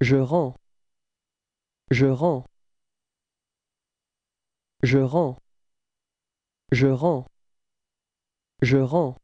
Je rends. Je rends. Je rends. Je rends. Je rends.